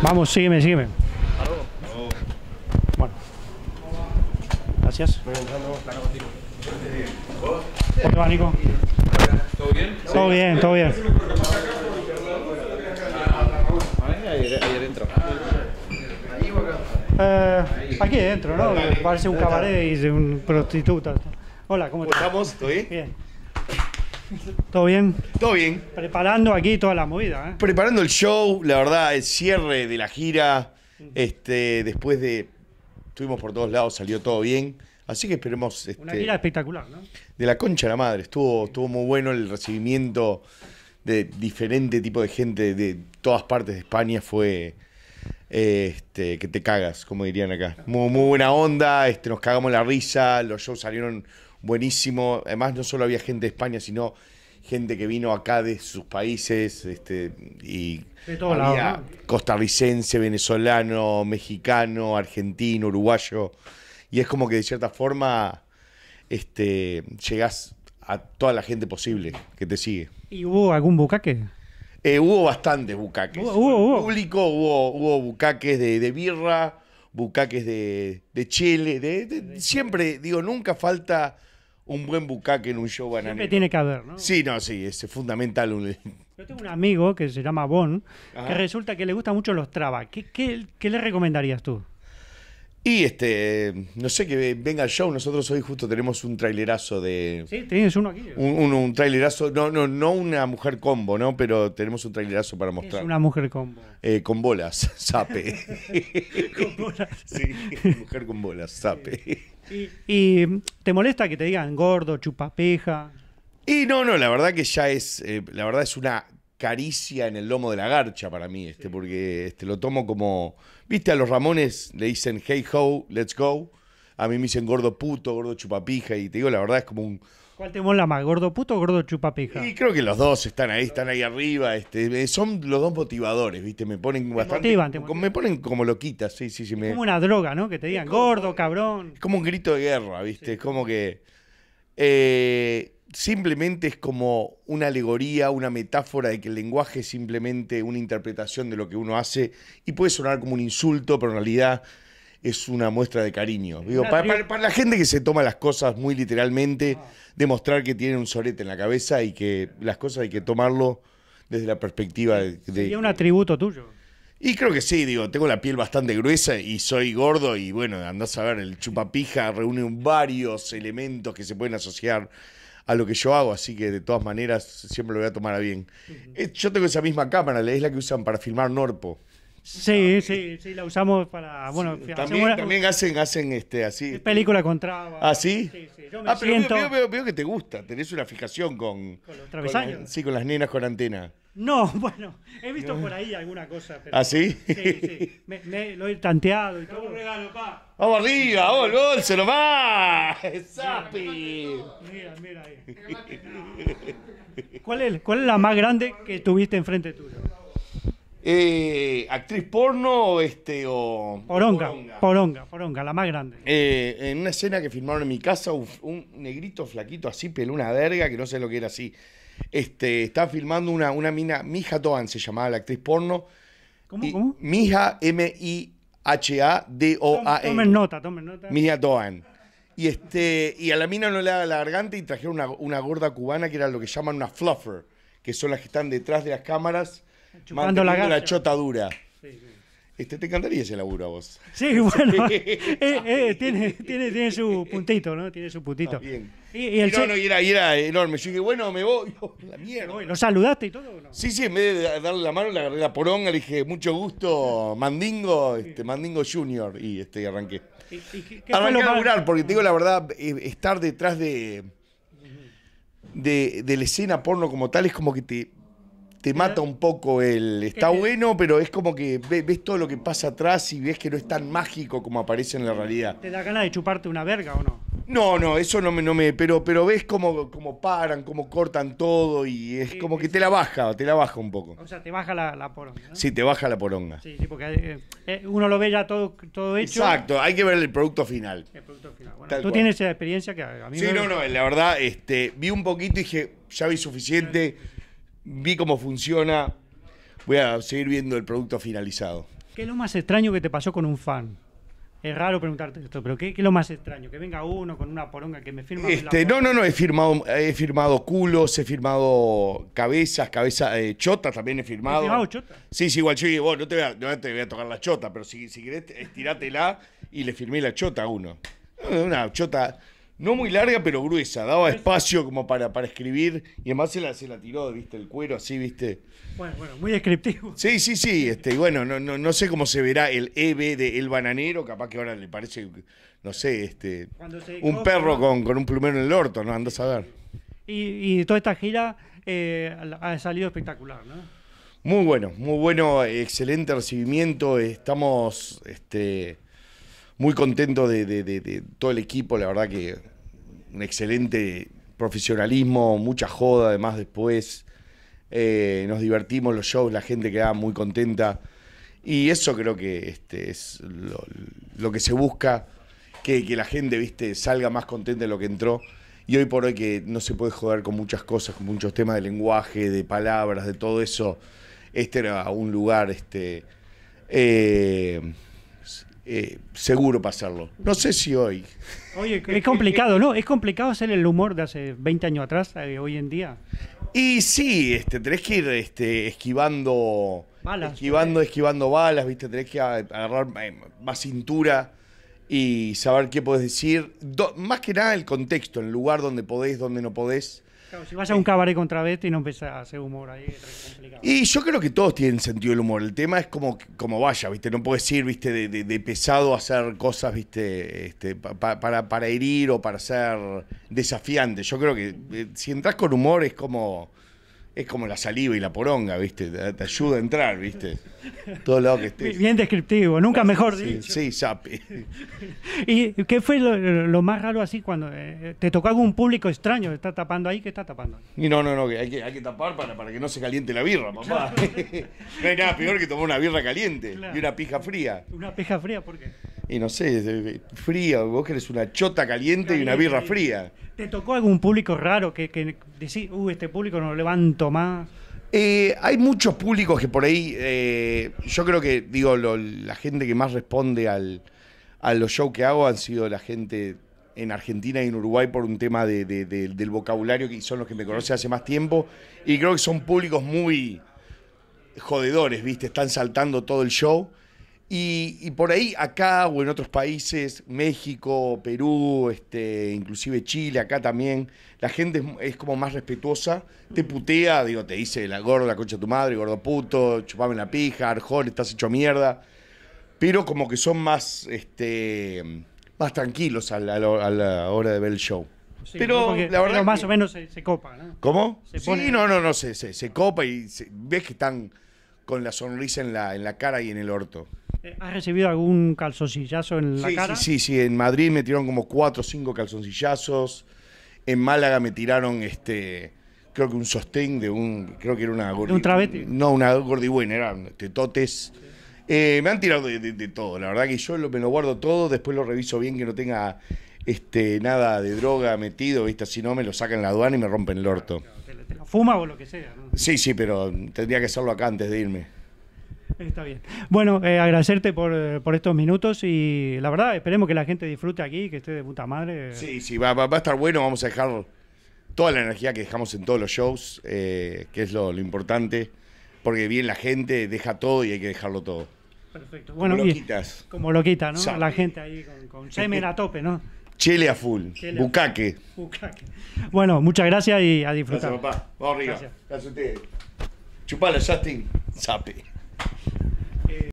Vamos, sígueme, sígueme. Bueno. Gracias. ¿Cómo te va, Nico? ¿Todo bien? Todo bien, todo bien. Ahí eh, adentro. aquí dentro, ¿no? Parece un cabaret y de un prostituta. Hola, ¿cómo estás? ¿Cómo estamos? ¿Estoy? Bien. ¿Todo bien? Todo bien. Preparando aquí toda la movida. ¿eh? Preparando el show, la verdad, el cierre de la gira. Este, después de. Estuvimos por todos lados, salió todo bien. Así que esperemos. Una este, gira espectacular, ¿no? De la concha a la madre. Estuvo, estuvo muy bueno el recibimiento de diferente tipo de gente de todas partes de España. Fue. Este, que te cagas, como dirían acá. Muy, muy buena onda, este, nos cagamos la risa, los shows salieron buenísimo. Además, no solo había gente de España, sino gente que vino acá de sus países, este, y de había costarricense, venezolano, mexicano, argentino, uruguayo. Y es como que de cierta forma este, llegás a toda la gente posible que te sigue. ¿Y hubo algún bucaque? Eh, hubo bastantes bucaques. Hubo, hubo, hubo. Público, hubo, bucaques de, birra, bucaques de, de chile, siempre, digo, nunca falta un buen bucaque en un show bananero. tiene que haber, ¿no? Sí, no, sí, es fundamental. Un... Yo tengo un amigo que se llama Bon, que resulta que le gustan mucho los trabas. ¿Qué, le recomendarías tú? Y este, no sé, que venga al show. Nosotros hoy justo tenemos un trailerazo de. Sí, tienes uno aquí. Un, trailerazo, no, no, no una mujer combo, ¿no? Pero tenemos un trailerazo para mostrar. Es una mujer combo. Eh, con bolas, sape. con bolas. Sí, mujer con bolas, sape. Y, mm, te molesta que te digan gordo, chupapeja? Y no, no, la verdad que ya es, eh, la verdad es una caricia en el lomo de la garcha para mí, este, porque este, lo tomo como, viste, a los Ramones le dicen hey ho, let's go, a mí me dicen gordo puto, gordo chupapija, y te digo, la verdad es como un ¿Cuál te mola más, gordo puto o gordo chupapija? Y creo que los dos están ahí, están ahí arriba. Este, eh, son los dos motivadores, ¿viste? Me ponen bastante. Me ponen como loquita, sí, sí, sí. como una droga, ¿no? Que te digan, gordo, cabrón. Es como un grito de guerra, ¿viste? Es como que. Eh, simplemente es como una alegoría, una metáfora de que el lenguaje es simplemente una interpretación de lo que uno hace y puede sonar como un insulto, pero en realidad es una muestra de cariño. Digo, para, la gente que se toma las cosas muy literalmente, ah. demostrar que tiene un sorete en la cabeza y que las cosas hay que tomarlo desde la perspectiva de... Sería un atributo tuyo. Y creo que sí, digo, tengo la piel bastante gruesa y soy gordo y bueno, andás a ver, el chupapija reúne varios elementos que se pueden asociar a lo que yo hago, así que de todas maneras siempre lo voy a tomar a bien. Eh, yo tengo esa misma cámara, es la que usan para filmar Norpo. Sí, sí, sí, la usamos para. Bueno, también, también, hacen, hacen este, así. Película con trabas. ¿Ah, sí? sí, sí. Yo me ah, pero veo, veo, que te gusta, tenés una fijación con. Con los travesaños. sí, con las nenas con antena. No, bueno, he visto por ahí alguna cosa. Pero, ¿Ah, sí? Sí, sí. Me, lo he tanteado y todo. regalo, Vamos arriba, vamos, gol, se lo va. ¡Sapi! Mira, mira ahí. ¿Cuál es, ¿Cuál es la más grande que tuviste enfrente tuyo? Eh, actriz porno este, o. Poronga, poronga, poronga, la más grande. Eh, en una escena que filmaron en mi casa, un negrito flaquito así, peluna verga, que no sé lo que era así. Este, estaba filmando una, una mina, Mija Toan se llamaba la actriz porno. ¿Cómo? Mija, M-I-H-A-D-O-A-N. -E. Tomen nota, tomen nota. Mija toan Y, este, y a la mina no le da la garganta y trajeron una, una gorda cubana que era lo que llaman una fluffer, que son las que están detrás de las cámaras Chupando la, chota dura. Sí, Este, te encantaría ese laburo a vos. Sí, bueno, eh, eh, tiene, tiene, tiene, su puntito, ¿no? Tiene su puntito. Ah, y, el y, no, no, y era, enorme. Yo dije, bueno, me voy. la mierda. ¿Lo saludaste y todo? no? Sí, sí, en vez de darle la mano, le agarré la poronga, le dije, mucho gusto, Mandingo, este, Mandingo Junior. Y este, arranqué. ¿Y, qué, qué arranqué a laburar, porque te digo la verdad, eh, estar detrás de, de, de la escena porno como tal es como que te te mata un poco el. Está bueno, pero es como que ves todo lo que pasa atrás y ves que no es tan mágico como aparece en la realidad. ¿Te da ganas de chuparte una verga o no? No, no, eso no me, no me. Pero, pero ves cómo, paran, cómo cortan todo y es como que te la baja, te la baja un poco. O sea, te baja la, la poronga. Sí, te baja la poronga. Sí, sí, porque eh, eh, uno lo ve ya todo, todo hecho. Exacto, hay que ver el producto final. El producto final. tú tienes esa experiencia que eh, a mí Sí, no, no, la verdad, este, vi un poquito y dije, ya vi suficiente vi cómo funciona. Voy a seguir viendo el producto finalizado. ¿Qué es lo más extraño que te pasó con un fan? Es raro preguntarte esto, pero ¿qué, es lo más extraño? Que venga uno con una poronga que me firma. Este, no, no, no, he firmado, he firmado culos, he firmado cabezas, cabeza chota eh, chotas también he firmado. ¿Has firmado chota? Sí, sí, igual yo digo, no voy no te voy a tocar la chota, pero si, si querés, estiratela y le firmé la chota a uno. Una chota no muy larga, pero gruesa. Daba espacio como para, para escribir. Y además se la, se la tiró, viste, el cuero así, viste. Bueno, bueno, muy descriptivo. Sí, sí, sí. Este, y bueno, no, no, sé cómo se verá el EB de El Bananero. Capaz que ahora le parece, no sé, este un perro con, un plumero en el orto, ¿no? Andás a ver. Y, toda esta gira eh, ha salido espectacular, ¿no? Muy bueno, muy bueno, excelente recibimiento. Estamos, este muy contento de, todo el equipo, la verdad que un excelente profesionalismo, mucha joda además después. Eh, nos divertimos los shows, la gente quedaba muy contenta. Y eso creo que este, es lo, que se busca, que, la gente viste, salga más contenta de lo que entró. Y hoy por hoy que no se puede joder con muchas cosas, con muchos temas de lenguaje, de palabras, de todo eso. Este era un lugar este, eh, eh, seguro pasarlo. No sé si hoy. es complicado, ¿no? Es complicado hacer el humor de hace 20 años atrás, de eh, hoy en día. Y sí, este, tenés que ir este, esquivando. Balas, esquivando, balas, ¿viste? Tenés que agarrar eh, más cintura y saber qué podés decir. más que nada el contexto, el lugar donde podés, donde no podés. Claro, si vas a un cabaret con y no empezás a hacer humor ahí, es complicado. Y yo creo que todos tienen sentido el humor. El tema es como, como vaya, ¿viste? No puedes ir, ¿viste? De, pesado a hacer cosas, ¿viste? Este, para, para herir o para ser desafiante. Yo creo que eh, si entras con humor es como es como la saliva y la poronga, ¿viste? Te, ayuda a entrar, ¿viste? Todo lado que estés. Bien descriptivo, nunca mejor sí, dicho. Sí, sapi. ¿Y qué fue lo, más raro así cuando eh, te tocó algún público extraño que está tapando ahí? ¿Qué está tapando? Y no, no, no, hay que, tapar para, para que no se caliente la birra, papá. no hay nada peor que tomar una birra caliente y una pija fría. ¿Una pija fría por qué? y no sé, frío, vos querés una chota caliente, y una birra fría. ¿Te tocó algún público raro que, decís, uh, este público no lo levanto más? Eh, hay muchos públicos que por ahí, eh, yo creo que, digo, la gente que más responde a los shows que hago han sido la gente en Argentina y en Uruguay por un tema del vocabulario que son los que me conocen hace más tiempo. Y creo que son públicos muy jodedores, ¿viste? Están saltando todo el show. Y, por ahí, acá o en otros países, México, Perú, este, inclusive Chile, acá también, la gente es, como más respetuosa, te putea, digo, te dice la gorda, la concha de tu madre, gordo puto, chupame la pija, arjón, estás hecho mierda. Pero como que son más, este, más tranquilos a la, hora de ver el show. pero la verdad. más o menos se, copa, ¿no? ¿Cómo? Sí, no, no, no, se, se, se copa y ves que están con la sonrisa en la, en la cara y en el orto. Eh, ¿Has recibido algún calzoncillazo en la sí, cara? Sí, sí, sí. En Madrid me tiraron como cuatro o cinco calzoncillazos. En Málaga me tiraron este. Creo que un sostén de un. Creo que era una gordi, un No, una gordibuena, eran tetotes. Eh, me han tirado de, todo, la verdad que yo me lo guardo todo, después lo reviso bien que no tenga este, nada de droga metido, ¿viste? Si no, me lo sacan en la aduana y me rompen el orto. ¿Te, fuma o lo que sea? Sí, sí, pero tendría que hacerlo acá antes de irme. Está bien. Bueno, eh, agradecerte eh, por, estos minutos y la verdad, esperemos que la gente disfrute aquí, que esté de puta madre. Sí, sí, va, a estar bueno, vamos a dejar toda la energía que dejamos en todos los shows, eh, que es lo, importante, porque bien la gente deja todo y hay que dejarlo todo. Perfecto. Como bueno, Como loquitas, ¿no? La gente ahí con, con semen a tope, ¿no? Chile a full. bucaque. Bueno, muchas gracias y a disfrutar. Gracias, papá. Gracias, a ustedes. Chupala, Justin. Sape.